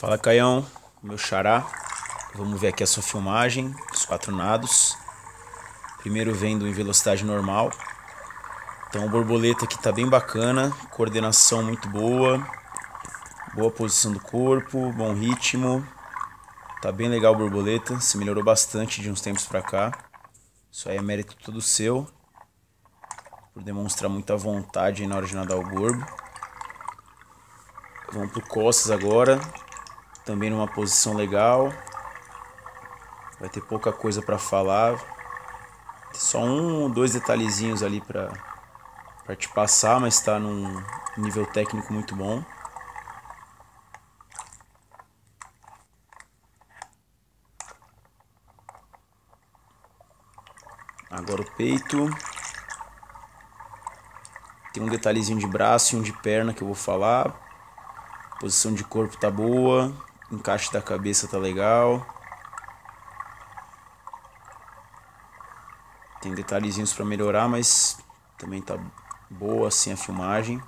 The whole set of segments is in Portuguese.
Fala Caião, meu xará. Vamos ver aqui a sua filmagem, os quatro nados. Primeiro vendo em velocidade normal. Então o borboleta aqui tá bem bacana, coordenação muito boa, boa posição do corpo, bom ritmo. Tá bem legal o borboleta, se melhorou bastante de uns tempos para cá. Isso aí é mérito todo seu, por demonstrar muita vontade na hora de nadar o borbo. Vamos pro costas agora, também numa posição legal. Vai ter pouca coisa para falar. Só um ou dois detalhezinhos ali para te passar, mas está num nível técnico muito bom. Agora o peito. Tem um detalhezinho de braço e um de perna que eu vou falar. Posição de corpo tá boa encaixe da cabeça tá legal. Tem detalhezinhos para melhorar, mas também tá boa assim a filmagem.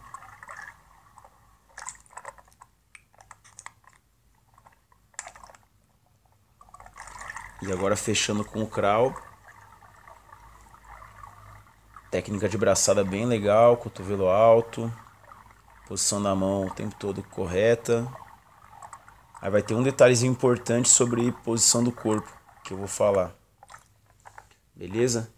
E agora fechando com o crawl. Técnica de braçada bem legal, cotovelo alto. Posição da mão o tempo todo correta. Aí vai ter um detalhezinho importante sobre posição do corpo que eu vou falar. Beleza?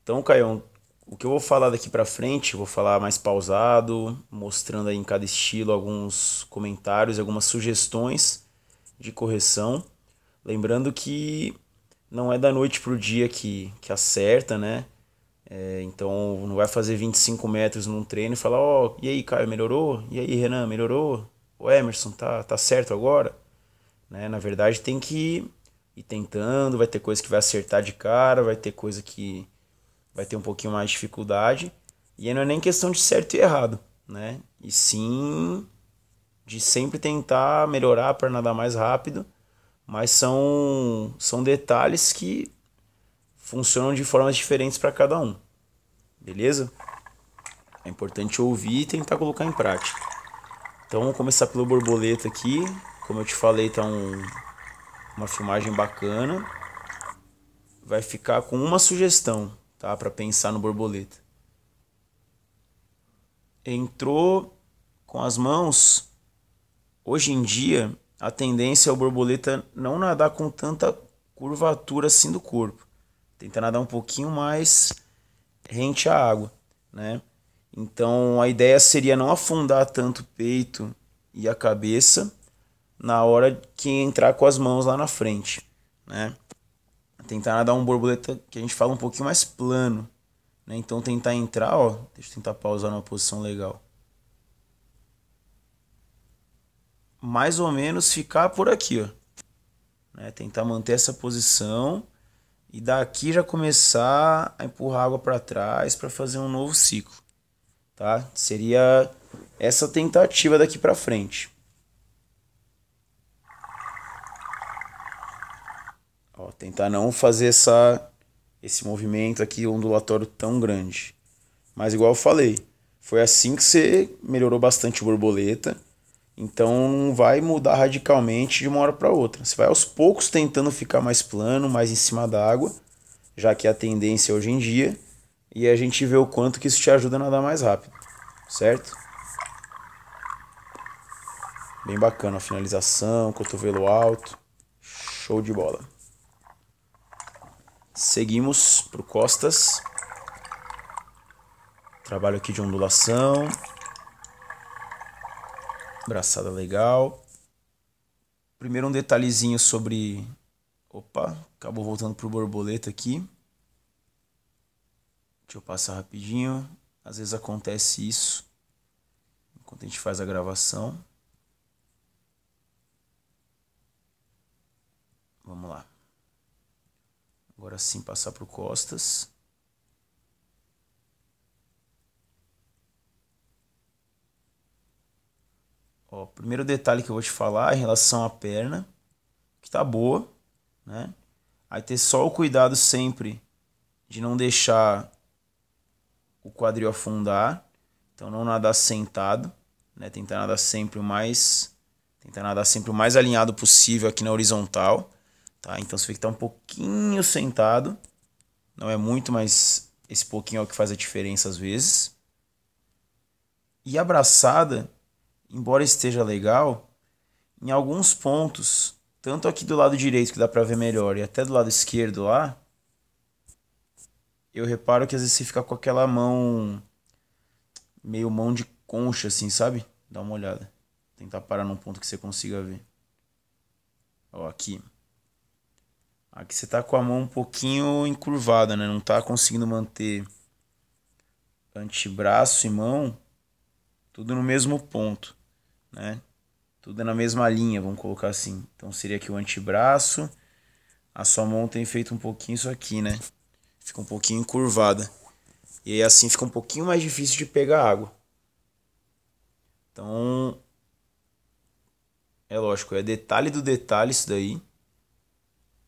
Então, Caio, o que eu vou falar daqui para frente, vou falar mais pausado, mostrando aí em cada estilo alguns comentários, algumas sugestões de correção. Lembrando que não é da noite pro dia que, que acerta, né? É, então não vai fazer 25 metros num treino e falar, ó, oh, e aí, Caio, melhorou? E aí, Renan, melhorou? O Emerson, tá, tá certo agora? Né? Na verdade, tem que ir tentando, vai ter coisa que vai acertar de cara, vai ter coisa que vai ter um pouquinho mais de dificuldade. E aí não é nem questão de certo e errado, né? E sim de sempre tentar melhorar para nadar mais rápido, mas são, são detalhes que funcionam de formas diferentes para cada um. Beleza? É importante ouvir e tentar colocar em prática. Então, vamos começar pelo borboleta aqui. Como eu te falei, tá um, uma filmagem bacana. Vai ficar com uma sugestão, tá? Para pensar no borboleta. Entrou com as mãos. Hoje em dia, a tendência é o borboleta não nadar com tanta curvatura assim do corpo. Tentar nadar um pouquinho mais rente à água, né? Então a ideia seria não afundar tanto o peito e a cabeça na hora que entrar com as mãos lá na frente, né? Tentar nadar um borboleta que a gente fala um pouquinho mais plano, né? Então tentar entrar, ó, deixa eu tentar pausar numa posição legal. Mais ou menos ficar por aqui, ó. Né? Tentar manter essa posição e daqui já começar a empurrar a água para trás para fazer um novo ciclo, tá? Seria essa tentativa daqui para frente. Ó, tentar não fazer essa, esse movimento aqui ondulatório tão grande. Mas igual eu falei, foi assim que você melhorou bastante o borboleta. Então não vai mudar radicalmente de uma hora para outra. Você vai aos poucos tentando ficar mais plano, mais em cima da água, já que é a tendência hoje em dia, e a gente vê o quanto que isso te ajuda a nadar mais rápido, certo? Bem bacana a finalização, cotovelo alto, show de bola. Seguimos pro costas. Trabalho aqui de ondulação. Braçada legal. Primeiro um detalhezinho sobre... Opa, acabou voltando pro borboleta aqui. Deixa eu passar rapidinho. Às vezes acontece isso. Enquanto a gente faz a gravação. Vamos lá. Agora sim passar para o Costas. Ó, primeiro detalhe que eu vou te falar é em relação à perna, que tá boa, né? Aí ter só o cuidado sempre de não deixar o quadril afundar. Então não nadar sentado, né? Tentar nadar sempre o mais tentar nadar sempre o mais alinhado possível aqui na horizontal. Tá? Então você tem que estar tá um pouquinho sentado. Não é muito, mas esse pouquinho é o que faz a diferença às vezes. E abraçada, embora esteja legal, em alguns pontos, tanto aqui do lado direito que dá para ver melhor e até do lado esquerdo lá, eu reparo que às vezes você fica com aquela mão meio mão de concha assim, sabe? Dá uma olhada. Tentar parar num ponto que você consiga ver. Ó, aqui. Aqui você tá com a mão um pouquinho encurvada, né? Não tá conseguindo manter antebraço e mão tudo no mesmo ponto, né? Tudo na mesma linha, vamos colocar assim. Então seria aqui o antebraço. A sua mão tem feito um pouquinho isso aqui, né? Fica um pouquinho encurvada. E aí assim fica um pouquinho mais difícil de pegar água. Então é lógico, é detalhe do detalhe isso daí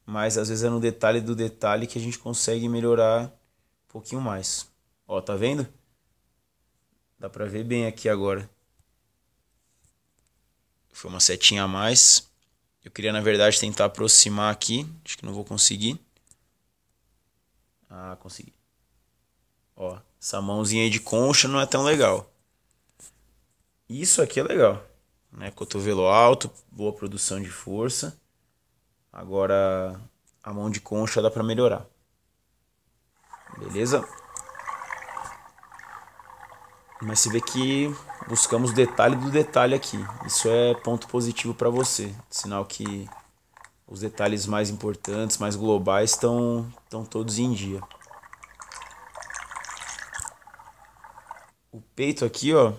mas às vezes é no detalhe do detalhe que a gente consegue melhorar um pouquinho mais. Ó, tá vendo? Dá pra ver bem aqui agora. Foi uma setinha a mais. Eu queria, na verdade, tentar aproximar aqui. Acho que não vou conseguir. Ah, consegui. Ó, essa mãozinha aí de concha não é tão legal. Isso aqui é legal. Né? Cotovelo alto, boa produção de força. Agora a mão de concha dá para melhorar. Beleza? Mas você vê que buscamos detalhe do detalhe aqui. Isso é ponto positivo para você. Sinal que os detalhes mais importantes, mais globais, estão todos em dia. O peito aqui, ó.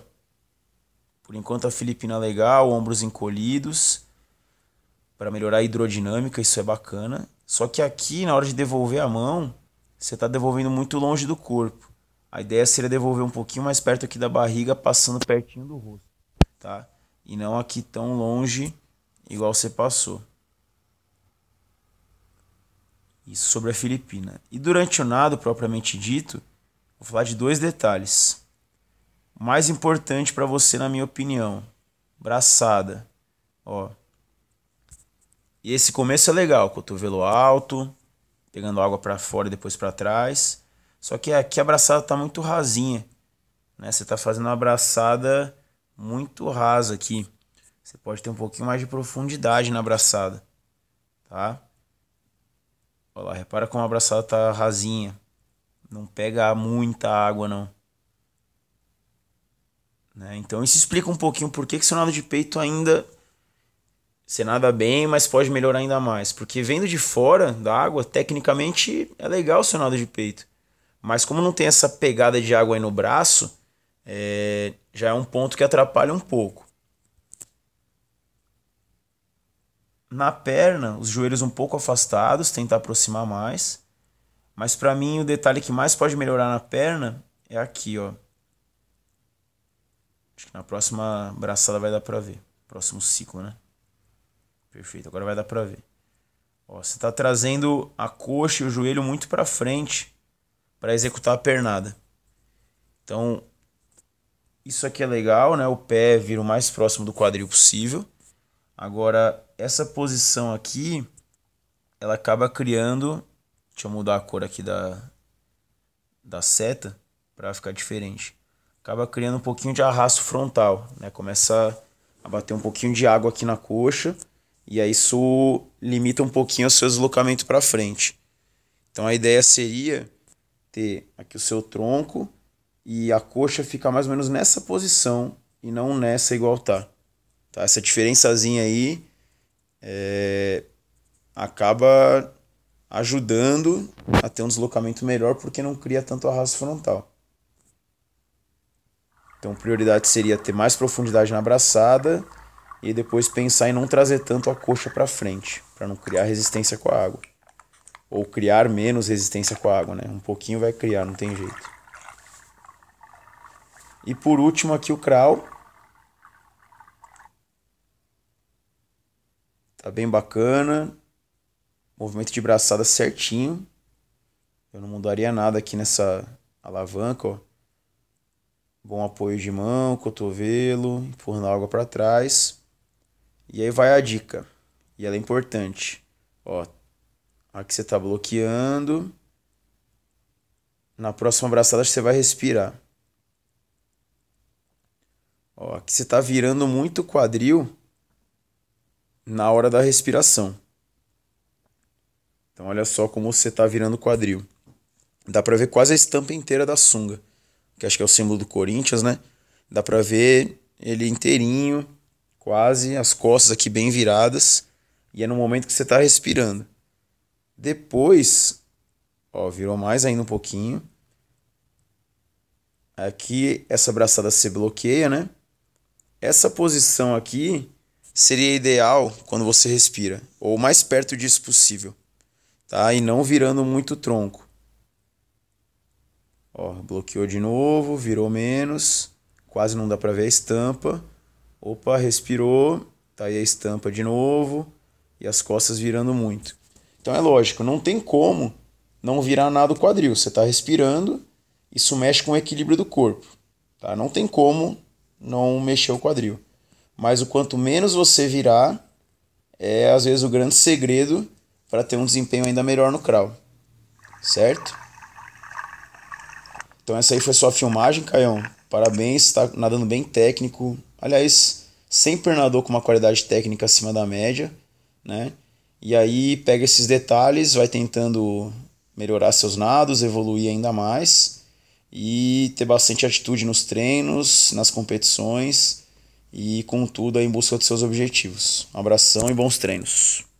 Por enquanto a Filipina legal, ombros encolhidos para melhorar a hidrodinâmica, isso é bacana. Só que aqui, na hora de devolver a mão, você está devolvendo muito longe do corpo. A ideia seria devolver um pouquinho mais perto aqui da barriga, passando pertinho do rosto, tá? E não aqui tão longe, igual você passou. Isso sobre a Filipina. E durante o nado, propriamente dito, vou falar de dois detalhes. O mais importante para você, na minha opinião, braçada. Ó, e esse começo é legal, cotovelo alto, pegando água para fora e depois para trás. Só que aqui a abraçada tá muito rasinha, né? Você tá fazendo uma abraçada muito rasa aqui. Você pode ter um pouquinho mais de profundidade na abraçada, tá? Olha lá, repara como a abraçada tá rasinha. Não pega muita água, não. Né? Então isso explica um pouquinho por que, que seu nado de peito ainda você nada bem, mas pode melhorar ainda mais. Porque vendo de fora da água, tecnicamente é legal o seu de peito. Mas como não tem essa pegada de água aí no braço, é, já é um ponto que atrapalha um pouco. Na perna, os joelhos um pouco afastados, tentar aproximar mais. Mas para mim o detalhe que mais pode melhorar na perna é aqui, ó. Acho que na próxima braçada vai dar para ver. Próximo ciclo, né? Perfeito, agora vai dar para ver. Ó, você está trazendo a coxa e o joelho muito para frente para executar a pernada. Então, isso aqui é legal, né? O pé vira o mais próximo do quadril possível. Agora, essa posição aqui, ela acaba criando... Deixa eu mudar a cor aqui da, da seta para ficar diferente. Acaba criando um pouquinho de arrasto frontal, né? Começa a bater um pouquinho de água aqui na coxa e aí isso limita um pouquinho o seu deslocamento para frente. Então a ideia seria ter aqui o seu tronco e a coxa ficar mais ou menos nessa posição e não nessa igual tá. tá? Essa diferençazinha aí é, acaba ajudando a ter um deslocamento melhor porque não cria tanto arrasto frontal. Então prioridade seria ter mais profundidade na abraçada e depois pensar em não trazer tanto a coxa para frente, para não criar resistência com a água. Ou criar menos resistência com a água, né? Um pouquinho vai criar, não tem jeito. E por último aqui o crawl. Tá bem bacana. Movimento de braçada certinho. Eu não mudaria nada aqui nessa alavanca, ó. Bom apoio de mão, cotovelo, empurrando a água para trás. E aí vai a dica. E ela é importante. Ó, aqui você tá bloqueando. Na próxima abraçada você vai respirar. Ó, aqui você tá virando muito quadril na hora da respiração. Então olha só como você tá virando o quadril. Dá para ver quase a estampa inteira da sunga, que acho que é o símbolo do Corinthians, né? Dá para ver ele inteirinho quase, as costas aqui bem viradas, e é no momento que você está respirando. Depois, ó, virou mais ainda um pouquinho. Aqui essa braçada se bloqueia, né? Essa posição aqui seria ideal quando você respira, ou mais perto disso possível, tá? E não virando muito o tronco. Ó, bloqueou de novo, virou menos, quase não dá para ver a estampa. Opa, respirou, tá aí a estampa de novo e as costas virando muito. Então é lógico, não tem como não virar nada o quadril. Você está respirando, isso mexe com o equilíbrio do corpo. Tá? Não tem como não mexer o quadril. Mas o quanto menos você virar, é às vezes o grande segredo para ter um desempenho ainda melhor no crawl. Certo? Então essa aí foi sua filmagem, Caião. Parabéns, está nadando bem técnico, Aliás, sempre nadou com uma qualidade técnica acima da média, né? E aí pega esses detalhes, vai tentando melhorar seus nados, evoluir ainda mais e ter bastante atitude nos treinos, nas competições e, contudo, aí em busca dos seus objetivos. Um abração e bons treinos.